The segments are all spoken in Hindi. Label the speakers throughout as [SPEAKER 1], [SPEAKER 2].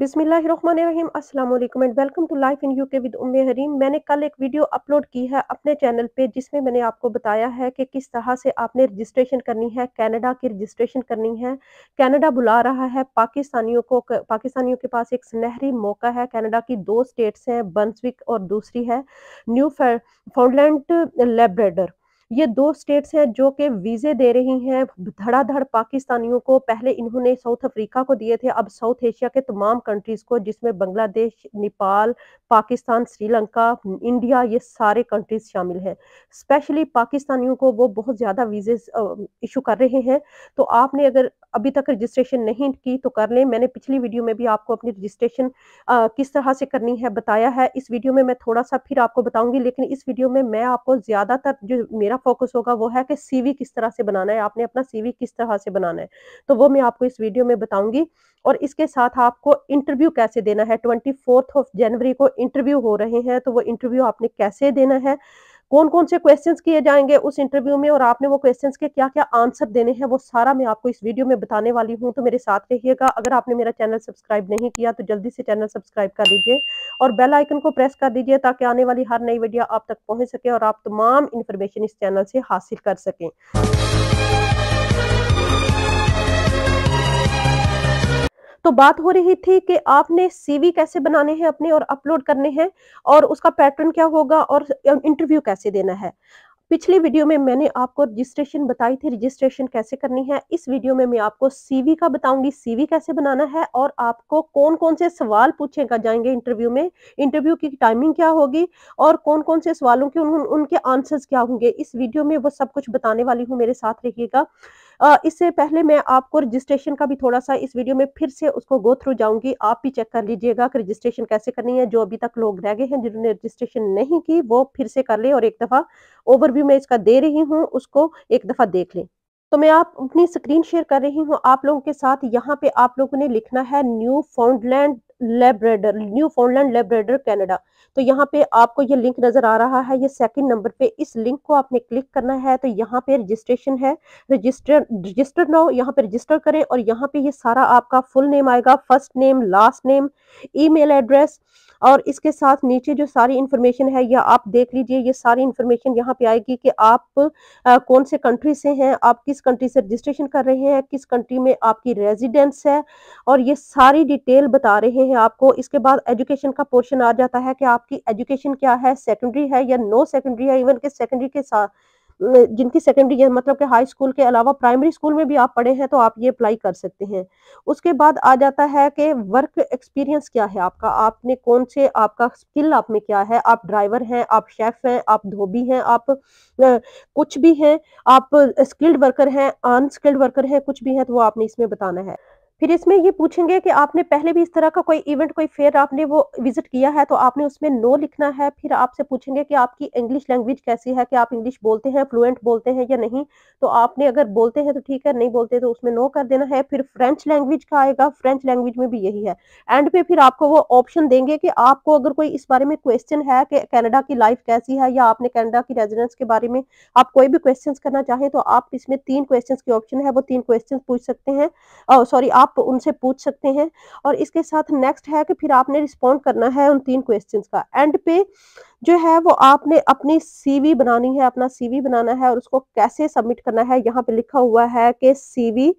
[SPEAKER 1] बिस्मिल्लाहिर्रहमानिर्रहीम अस्सलाम वालेकुम and welcome to life in UK with Umme Hareem मैंने कल एक वीडियो अपलोड की है अपने चैनल पे जिसमें मैंने आपको बताया है कि किस तरह से आपने रजिस्ट्रेशन करनी है कनाडा की रजिस्ट्रेशन करनी है कनाडा बुला रहा है पाकिस्तानियों को पाकिस्तानियों के पास एक सुनहरी मौका है कनाडा की दो स्टेट्स हैं बंसविक और दूसरी है न्यू फाउंडलैंड लेब्रेडर ये दो स्टेट्स हैं जो कि वीजे दे रही हैं धड़ाधड़ पाकिस्तानियों को पहले इन्होंने साउथ अफ्रीका को दिए थे अब साउथ एशिया के तमाम कंट्रीज को जिसमें बांग्लादेश नेपाल पाकिस्तान श्रीलंका इंडिया ये सारे कंट्रीज शामिल हैं स्पेशली पाकिस्तानियों को वो बहुत ज़्यादा वीजे इशू कर रहे हैं तो आपने अगर अभी तक रजिस्ट्रेशन नहीं की तो कर लें मैंने पिछली वीडियो में भी आपको अपनी रजिस्ट्रेशन किस तरह से करनी है बताया है इस वीडियो में मैं थोड़ा सा फिर आपको बताऊंगी लेकिन इस वीडियो में मैं आपको ज़्यादातर जो मेरा फोकस होगा वो है कि सीवी किस तरह से बनाना है आपने अपना सीवी किस तरह से बनाना है तो वो मैं आपको इस वीडियो में बताऊंगी और इसके साथ आपको इंटरव्यू कैसे देना है ट्वेंटी फोर्थ ऑफ जनवरी को इंटरव्यू हो रहे हैं तो वो इंटरव्यू आपने कैसे देना है कौन कौन से क्वेश्चन किए जाएंगे उस इंटरव्यू में और आपने वो क्वेश्चन के क्या क्या आंसर देने हैं वो सारा मैं आपको इस वीडियो में बताने वाली हूँ तो मेरे साथ रहिएगा अगर आपने मेरा चैनल सब्सक्राइब नहीं किया तो जल्दी से चैनल सब्सक्राइब कर लीजिए और बेल आइकन को प्रेस कर दीजिए ताकि आने वाली हर नई वीडियो आप तक पहुँच सके और आप तमाम इन्फॉर्मेशन इस चैनल से हासिल कर सकें तो बात हो रही थी कि आपने सीवी कैसे बनाने हैं अपने और अपलोड करने हैं और उसका पैटर्न क्या होगा और इंटरव्यू कैसे देना है पिछली वीडियो में मैंने आपको रजिस्ट्रेशन बताई थी रजिस्ट्रेशन कैसे करनी है इस वीडियो में मैं आपको सीवी का बताऊंगी सीवी कैसे बनाना है और आपको कौन कौन से सवाल पूछे जाएंगे इंटरव्यू में इंटरव्यू की टाइमिंग क्या होगी और कौन कौन से सवालों के उन, उनके आंसर्स क्या होंगे इस वीडियो में वो सब कुछ बताने वाली हूँ मेरे साथ रहिएगा इससे पहले मैं आपको रजिस्ट्रेशन का भी थोड़ा सा इस वीडियो में फिर से उसको गो थ्रू जाऊंगी आप भी चेक कर लीजिएगा कि रजिस्ट्रेशन कैसे करनी है जो अभी तक लोग रह गए हैं जिन्होंने रजिस्ट्रेशन नहीं की वो फिर से कर ले और एक दफ़ा ओवरव्यू में इसका दे रही हूँ उसको एक दफ़ा देख लें तो मैं आप अपनी स्क्रीन शेयर कर रही हूँ आप लोगों के साथ यहाँ पे आप लोगों ने लिखना है Newfoundland Labrador Newfoundland Labrador Canada तो यहाँ पे आपको ये लिंक नजर आ रहा है ये सेकंड नंबर पे इस लिंक को आपने क्लिक करना है तो यहाँ पे रजिस्ट्रेशन है रजिस्टर रजिस्टर नो यहाँ पे रजिस्टर करें और यहाँ पे ये सारा आपका फुल नेम आएगा first name last name email address और इसके साथ नीचे जो सारी इन्फॉर्मेशन है यह आप देख लीजिए ये सारी इंफॉर्मेशन यहाँ पे आएगी कि आप आ, कौन से कंट्री से हैं आप किस कंट्री से रजिस्ट्रेशन कर रहे हैं किस कंट्री में आपकी रेजिडेंस है और ये सारी डिटेल बता रहे हैं आपको इसके बाद एजुकेशन का पोर्शन आ जाता है कि आपकी एजुकेशन क्या है सेकेंडरी है या नो सेकेंडरी है इवन के सेकेंडरी के साथ जिनकी सेकेंडरी मतलब कि हाई स्कूल के अलावा प्राइमरी स्कूल में भी आप पढ़े हैं तो आप ये अप्लाई कर सकते हैं उसके बाद आ जाता है कि वर्क एक्सपीरियंस क्या है आपका आपने कौन से आपका स्किल आप में क्या है आप ड्राइवर हैं आप शेफ हैं आप धोबी हैं आप कुछ भी हैं आप स्किल्ड वर्कर हैं अनस्किल्ड वर्कर हैं कुछ भी हैं तो वो आपने इसमें बताना है फिर इसमें ये पूछेंगे कि आपने पहले भी इस तरह का कोई इवेंट कोई फेयर आपने वो विजिट किया है तो आपने उसमें नो लिखना है फिर आपसे पूछेंगे कि आपकी इंग्लिश लैंग्वेज कैसी है कि आप इंग्लिश बोलते हैं फ्लुएंट बोलते हैं या नहीं तो आपने अगर बोलते हैं तो ठीक है नहीं बोलते तो उसमें नो कर देना है फिर फ्रेंच लैंग्वेज का आएगा फ्रेंच लैंग्वेज में भी यही है एंड पे फिर आपको वो ऑप्शन देंगे कि आपको अगर कोई इस बारे में क्वेश्चन है कि कैनेडा की लाइफ कैसी है या आपने कैनेडा की रेजिडेंस के बारे में आप कोई भी क्वेश्चन करना चाहें तो आप इसमें तीन क्वेश्चन के ऑप्शन है वो तीन क्वेश्चन पूछ सकते हैं सॉरी आप आप उनसे पूछ सकते हैं और इसके साथ नेक्स्ट है कि फिर आपने रिस्पॉन्ड करना है उन तीन क्वेश्चन का एंड पे जो है वो आपने अपनी सीवी बनानी है अपना सीवी बनाना है और उसको कैसे सबमिट करना है यहाँ पे लिखा हुआ है कि सीवी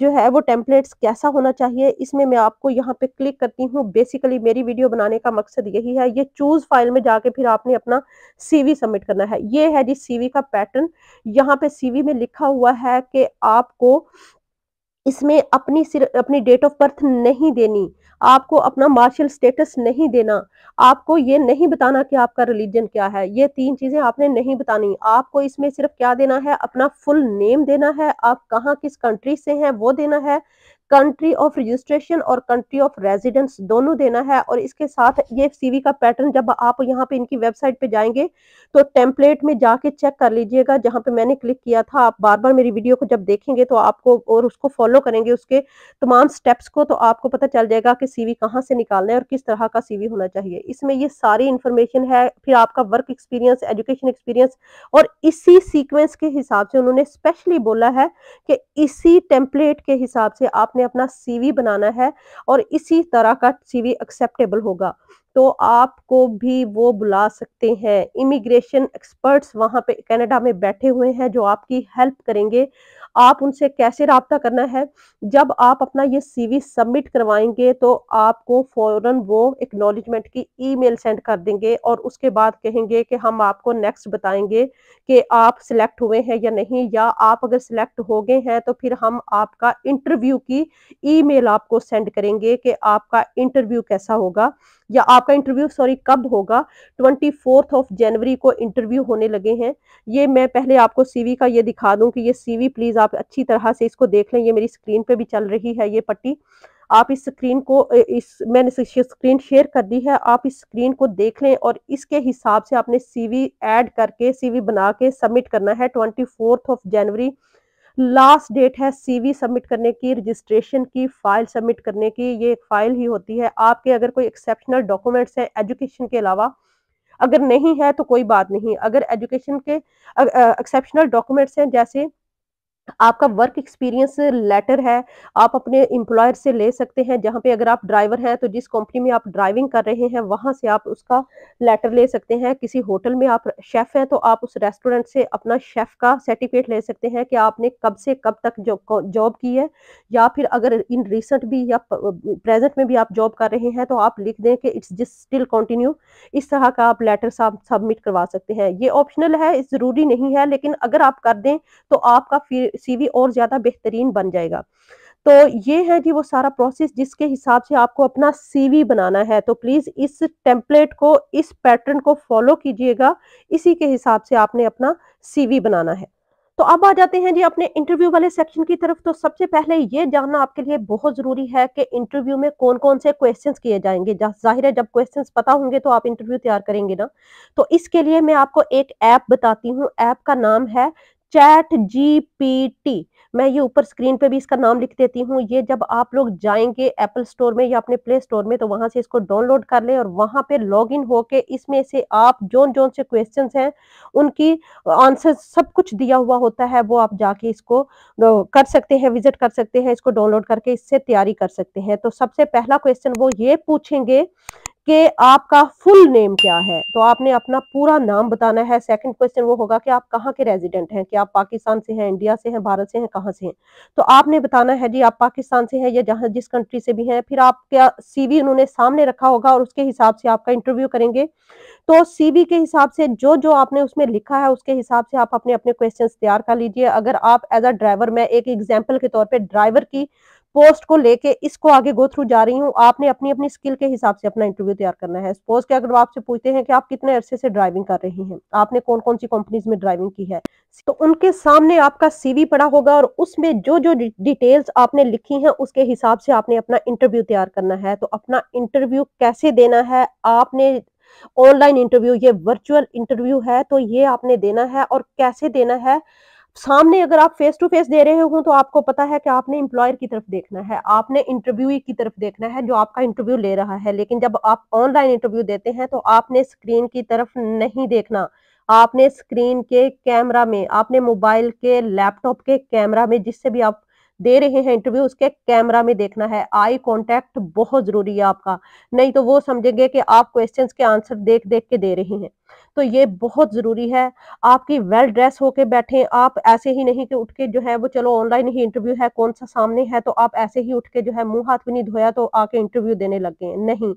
[SPEAKER 1] जो है वो टेम्पलेट्स कैसा होना चाहिए इसमें मैं आपको यहाँ पे क्लिक करती हूँ बेसिकली मेरी वीडियो बनाने का मकसद यही है ये चूज फाइल में जाके फिर आपने अपना सीवी सबमिट करना है ये है जी सीवी का पैटर्न यहाँ पे सीवी में लिखा हुआ है कि आपको इसमें अपनी सिर अपनी डेट ऑफ बर्थ नहीं देनी आपको अपना मार्शल स्टेटस नहीं देना आपको ये नहीं बताना कि आपका रिलीजन क्या है ये तीन चीजें आपने नहीं बतानी आपको इसमें सिर्फ क्या देना है अपना फुल नेम देना है आप कहाँ किस कंट्री से हैं वो देना है कंट्री ऑफ रजिस्ट्रेशन और कंट्री ऑफ रेजिडेंस दोनों देना है और इसके साथ ये सीवी का पैटर्न जब आप यहाँ पे इनकी वेबसाइट पे जाएंगे तो टेम्पलेट में जाके चेक कर लीजिएगा जहाँ पे मैंने क्लिक किया था आप बार बार मेरी वीडियो को जब देखेंगे तो आपको और उसको फॉलो करेंगे उसके तमाम स्टेप्स को तो आपको पता चल जाएगा कि सीवी कहाँ से निकालना है और किस तरह का सीवी होना चाहिए इसमें ये सारी इन्फॉर्मेशन है फिर आपका वर्क एक्सपीरियंस एजुकेशन एक्सपीरियंस और इसी सीक्वेंस के हिसाब से उन्होंने स्पेशली बोला है कि इसी टेम्पलेट के हिसाब से आप आपने अपना सीवी बनाना है और इसी तरह का सीवी एक्सेप्टेबल होगा तो आपको भी वो बुला सकते हैं इमिग्रेशन एक्सपर्ट्स वहाँ पे कनाडा में बैठे हुए हैं जो आपकी हेल्प करेंगे आप उनसे कैसे रबता करना है जब आप अपना ये सीवी सबमिट करवाएंगे तो आपको फौरन वो एक्नोलिजमेंट की ईमेल सेंड कर देंगे और उसके बाद कहेंगे कि हम आपको नेक्स्ट बताएंगे कि आप सिलेक्ट हुए हैं या नहीं या आप अगर सिलेक्ट हो गए हैं तो फिर हम आपका इंटरव्यू की ईमेल आपको सेंड करेंगे कि आपका इंटरव्यू कैसा होगा या आपका इंटरव्यू सॉरी कब होगा ट्वेंटी फोर्थ ऑफ जनवरी को इंटरव्यू होने लगे हैं ये मैं पहले आपको सीवी का ये दिखा दूं कि ये सीवी प्लीज आप आप अच्छी तरह से इसको देख लें ये मेरी स्क्रीन पे भी चल रही है ये पट्टी आप इस स्क्रीन को इस मैंने स्क्रीन शेयर कर दी है आप इस स्क्रीन को देख लें और इसके हिसाब से आपने सीवी ऐड करके सीवी बना के सबमिट करना है twenty fourth of January last date है सीवी सबमिट करने की रजिस्ट्रेशन की फाइल सबमिट करने की ये एक फाइल ही होती है आपके अगर कोई एक्सेप्शनल डॉक्यूमेंट्स हैं एजुकेशन के अलावा अगर नहीं है तो कोई बात नहीं अगर एजुकेशन के एक्सेप्शनल डॉक्यूमेंट्स हैं जैसे आपका वर्क एक्सपीरियंस लेटर है आप अपने एम्प्लॉयर से ले सकते हैं जहाँ पे अगर आप ड्राइवर हैं तो जिस कंपनी में आप ड्राइविंग कर रहे हैं वहाँ से आप उसका लेटर ले सकते हैं किसी होटल में आप शेफ़ हैं तो आप उस रेस्टोरेंट से अपना शेफ़ का सर्टिफिकेट ले सकते हैं कि आपने कब से कब तक जॉब की है या फिर अगर इन रिसेंट भी या प्रेजेंट में भी आप जॉब कर रहे हैं तो आप लिख दें कि इट्स जिस स्टिल कंटिन्यू इस तरह का आप लेटर सबमिट करवा सकते हैं ये ऑप्शनल है ज़रूरी नहीं है लेकिन अगर आप कर दें तो आपका फिर सीवी और ज्यादा बेहतरीन बन जाएगा तो ये है जी वो सारा प्रोसेस जिसके हिसाब से आपको अपना सीवी बनाना है तो प्लीज इस टेम्पलेट को इस पैटर्न को फॉलो कीजिएगा इसी के हिसाब से आपने अपना सीवी बनाना है तो अब आ जाते हैं जी अपने इंटरव्यू वाले सेक्शन की तरफ तो सबसे पहले ये जानना आपके लिए बहुत जरूरी है कि इंटरव्यू में कौन कौन से क्वेश्चंस किए जाएंगे जाहिर है जब क्वेश्चंस पता होंगे तो आप इंटरव्यू तैयार करेंगे ना तो इसके लिए मैं आपको एक ऐप बताती हूँ ऐप का नाम है चैट जीपीटी मैं ये ऊपर स्क्रीन पे भी इसका नाम लिख देती हूँ ये जब आप लोग जाएंगे एप्पल स्टोर में या अपने प्ले स्टोर में तो वहां से इसको डाउनलोड कर लें और वहां पे लॉग इन होके इसमें से आप जो जोन से क्वेश्चंस हैं उनकी आंसर सब कुछ दिया हुआ होता है वो आप जाके इसको कर सकते हैं विजिट कर सकते हैं इसको डाउनलोड करके इससे तैयारी कर सकते हैं तो सबसे पहला क्वेश्चन वो ये पूछेंगे कि आपका फुल नेम क्या है तो आपने अपना पूरा नाम बताना है सेकंड क्वेश्चन वो होगा कि आप कहाँ के रेजिडेंट हैं कि आप पाकिस्तान से हैं इंडिया से हैं भारत से हैं कहाँ से हैं तो आपने बताना है जी आप पाकिस्तान से हैं या जहाँ जिस कंट्री से भी हैं फिर आप क्या सीवी उन्होंने सामने रखा होगा और उसके हिसाब से आपका इंटरव्यू करेंगे तो सीवी के हिसाब से जो जो आपने उसमें लिखा है उसके हिसाब से आप अपने अपने क्वेश्चन तैयार कर लीजिए अगर आप एज अ ड्राइवर मैं एक एग्जाम्पल के तौर पर ड्राइवर की पोस्ट को लेके इसको आगे गो थ्रू जा रही हूँ आपने अपनी अपनी स्किल के हिसाब से अपना इंटरव्यू तैयार करना है सपोज के अगर आपसे पूछते हैं कि आप कितने अरसे से ड्राइविंग कर रही हैं आपने कौन कौन सी कंपनीज में ड्राइविंग की है तो उनके सामने आपका सीवी पड़ा होगा और उसमें जो जो डिटेल्स आपने लिखी है उसके हिसाब से आपने अपना इंटरव्यू तैयार करना है तो अपना इंटरव्यू कैसे देना है आपने ऑनलाइन इंटरव्यू ये वर्चुअल इंटरव्यू है तो ये आपने देना है और कैसे देना है सामने अगर आप फेस टू फेस दे रहे हो तो आपको पता है कि आपने इंप्लॉयर की तरफ देखना है आपने इंटरव्यू की तरफ देखना है जो आपका इंटरव्यू ले रहा है लेकिन जब आप ऑनलाइन इंटरव्यू देते हैं तो आपने स्क्रीन की तरफ नहीं देखना आपने स्क्रीन के कैमरा में आपने मोबाइल के लैपटॉप के कैमरा में जिससे भी आप दे रहे हैं इंटरव्यू उसके कैमरा में देखना है आई कॉन्टेक्ट बहुत जरूरी है आपका नहीं तो वो समझेंगे कि आप क्वेश्चन के आंसर देख देख के दे रहे हैं तो ये बहुत ज़रूरी है आपकी वेल ड्रेस होके बैठे आप ऐसे ही नहीं कि उठ के जो है वो चलो ऑनलाइन ही इंटरव्यू है कौन सा सामने है तो आप ऐसे ही उठ के जो है मुंह हाथ भी नहीं धोया तो आके इंटरव्यू देने लग गए नहीं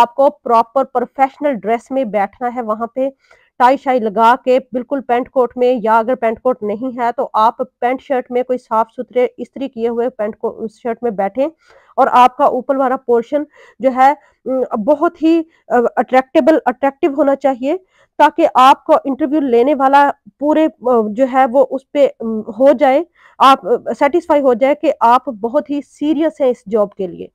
[SPEAKER 1] आपको प्रॉपर प्रोफेशनल ड्रेस में बैठना है वहां पे टाई शाई लगा के बिल्कुल पेंट कोट में या अगर पेंट कोट नहीं है तो आप पेंट शर्ट में कोई साफ सुथरे इस्त्री किए हुए पेंट को शर्ट में बैठे और आपका ऊपर वाला पोर्शन जो है बहुत ही अट्रैक्टेबल अट्रैक्टिव होना चाहिए ताकि आपको इंटरव्यू लेने वाला पूरे जो है वो उस पर हो जाए आप सेटिस्फाई हो जाए कि आप बहुत ही सीरियस हैं इस जॉब के लिए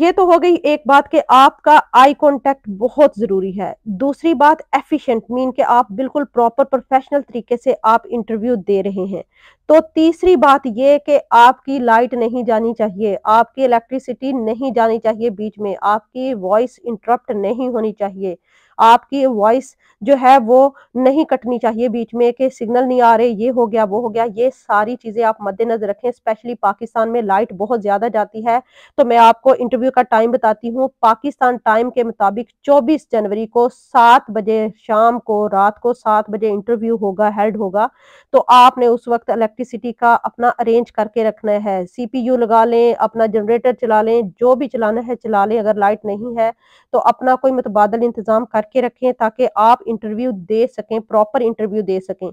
[SPEAKER 1] ये तो हो गई एक बात कि आपका आई कांटेक्ट बहुत ज़रूरी है दूसरी बात एफिशिएंट मीन के आप बिल्कुल प्रॉपर प्रोफेशनल तरीके से आप इंटरव्यू दे रहे हैं तो तीसरी बात ये कि आपकी लाइट नहीं जानी चाहिए आपकी इलेक्ट्रिसिटी नहीं जानी चाहिए बीच में आपकी वॉइस इंटरप्ट नहीं होनी चाहिए आपकी वॉइस जो है वो नहीं कटनी चाहिए बीच में कि सिग्नल नहीं आ रहे ये हो गया वो हो गया ये सारी चीज़ें आप मद्देनजर रखें स्पेशली पाकिस्तान में लाइट बहुत ज़्यादा जाती है तो मैं आपको इंटरव्यू का टाइम बताती हूँ पाकिस्तान टाइम के मुताबिक चौबीस जनवरी को सात बजे शाम को रात को सात बजे इंटरव्यू होगा हेल्ड होगा तो आपने उस वक्त इलेक्ट्रिसिटी का अपना अरेंज करके रखना है सीपीयू लगा लें अपना जनरेटर चला लें जो भी चलाना है चला लें अगर लाइट नहीं है तो अपना कोई मुतबादल इंतजाम कर करके रखें ताकि आप इंटरव्यू दे सकें प्रॉपर इंटरव्यू दे सकें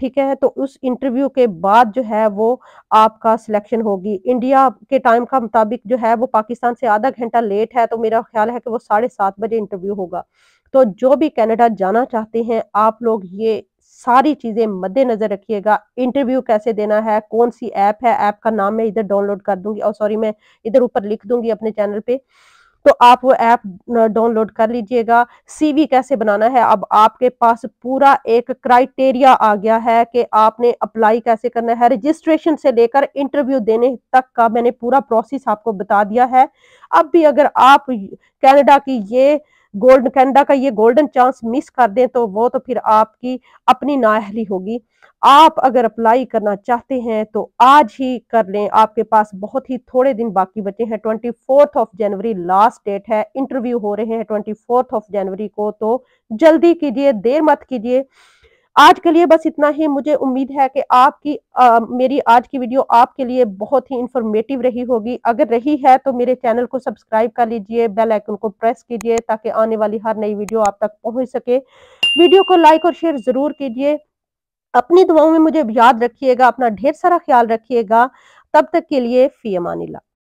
[SPEAKER 1] ठीक है तो उस इंटरव्यू के बाद जो है वो आपका सिलेक्शन होगी इंडिया के टाइम का मुताबिक जो है वो पाकिस्तान से आधा घंटा लेट है तो मेरा ख्याल है कि वो साढ़े सात बजे इंटरव्यू होगा तो जो भी कनाडा जाना चाहते हैं आप लोग ये सारी चीज़ें मद्देनजर रखिएगा इंटरव्यू कैसे देना है कौन सी ऐप है ऐप का नाम मैं इधर डाउनलोड कर दूंगी और सॉरी मैं इधर ऊपर लिख दूंगी अपने चैनल पे तो आप वो ऐप डाउनलोड कर लीजिएगा सीवी कैसे बनाना है अब आपके पास पूरा एक क्राइटेरिया आ गया है कि आपने अप्लाई कैसे करना है रजिस्ट्रेशन से लेकर इंटरव्यू देने तक का मैंने पूरा प्रोसेस आपको बता दिया है अब भी अगर आप कैनेडा की ये गोल्ड कैनेडा का ये गोल्डन चांस मिस कर दें तो वो तो फिर आपकी अपनी नाहली होगी आप अगर अप्लाई करना चाहते हैं तो आज ही कर लें आपके पास बहुत ही थोड़े दिन बाकी बचे हैं twenty fourth of January last date है इंटरव्यू हो रहे हैं ट्वेंटी फोर्थ ऑफ जनवरी को तो जल्दी कीजिए देर मत कीजिए आज के लिए बस इतना ही मुझे उम्मीद है कि आपकी आ, मेरी आज की वीडियो आपके लिए बहुत ही इंफॉर्मेटिव रही होगी अगर रही है तो मेरे चैनल को सब्सक्राइब कर लीजिए बेल आइकन को प्रेस कीजिए ताकि आने वाली हर नई वीडियो आप तक पहुंच सके वीडियो को लाइक और शेयर जरूर कीजिए अपनी दुआओं में मुझे याद रखिएगा अपना ढेर सारा ख्याल रखिएगा तब तक के लिए फी अमानिला